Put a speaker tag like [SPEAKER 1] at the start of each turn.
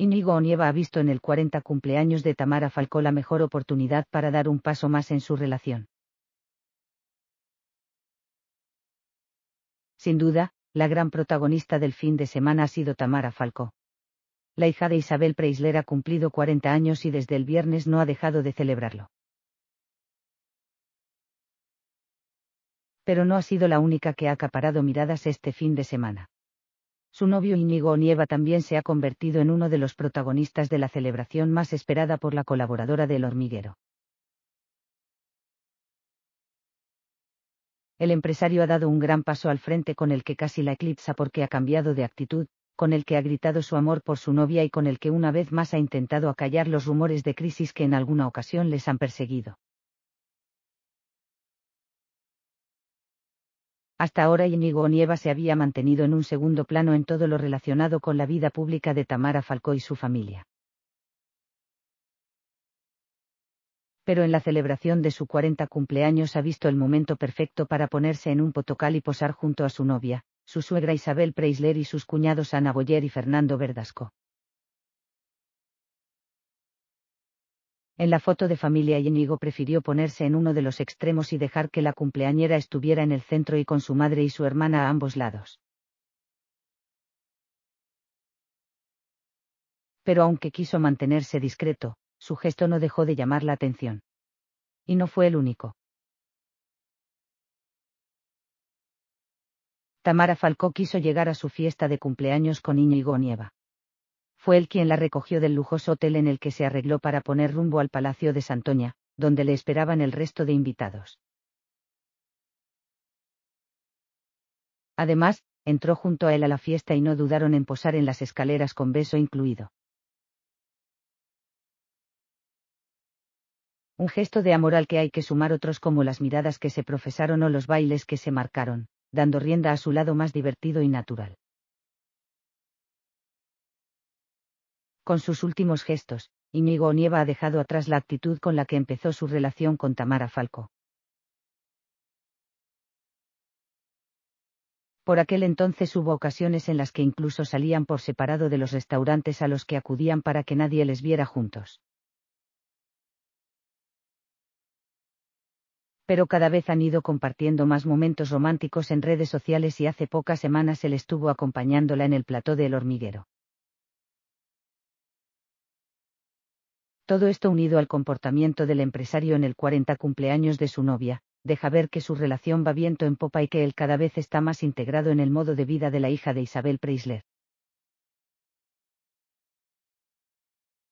[SPEAKER 1] Inigo Onieva ha visto en el 40 cumpleaños de Tamara Falcó la mejor oportunidad para dar un paso más en su relación. Sin duda, la gran protagonista del fin de semana ha sido Tamara Falcó. La hija de Isabel Preisler ha cumplido 40 años y desde el viernes no ha dejado de celebrarlo. Pero no ha sido la única que ha acaparado miradas este fin de semana. Su novio Íñigo Nieva también se ha convertido en uno de los protagonistas de la celebración más esperada por la colaboradora del hormiguero. El empresario ha dado un gran paso al frente con el que casi la eclipsa porque ha cambiado de actitud, con el que ha gritado su amor por su novia y con el que una vez más ha intentado acallar los rumores de crisis que en alguna ocasión les han perseguido. Hasta ahora Inigo Nieva se había mantenido en un segundo plano en todo lo relacionado con la vida pública de Tamara Falcó y su familia. Pero en la celebración de su 40 cumpleaños ha visto el momento perfecto para ponerse en un potocal y posar junto a su novia, su suegra Isabel Preisler y sus cuñados Ana Boyer y Fernando Verdasco. En la foto de familia Íñigo prefirió ponerse en uno de los extremos y dejar que la cumpleañera estuviera en el centro y con su madre y su hermana a ambos lados. Pero aunque quiso mantenerse discreto, su gesto no dejó de llamar la atención. Y no fue el único. Tamara Falcó quiso llegar a su fiesta de cumpleaños con Íñigo Nieva fue él quien la recogió del lujoso hotel en el que se arregló para poner rumbo al Palacio de Santoña, donde le esperaban el resto de invitados. Además, entró junto a él a la fiesta y no dudaron en posar en las escaleras con beso incluido. Un gesto de amor al que hay que sumar otros como las miradas que se profesaron o los bailes que se marcaron, dando rienda a su lado más divertido y natural. Con sus últimos gestos, Inigo Onieva ha dejado atrás la actitud con la que empezó su relación con Tamara Falco. Por aquel entonces hubo ocasiones en las que incluso salían por separado de los restaurantes a los que acudían para que nadie les viera juntos. Pero cada vez han ido compartiendo más momentos románticos en redes sociales y hace pocas semanas él estuvo acompañándola en el plató del hormiguero. Todo esto unido al comportamiento del empresario en el 40 cumpleaños de su novia, deja ver que su relación va viento en popa y que él cada vez está más integrado en el modo de vida de la hija de Isabel Preisler.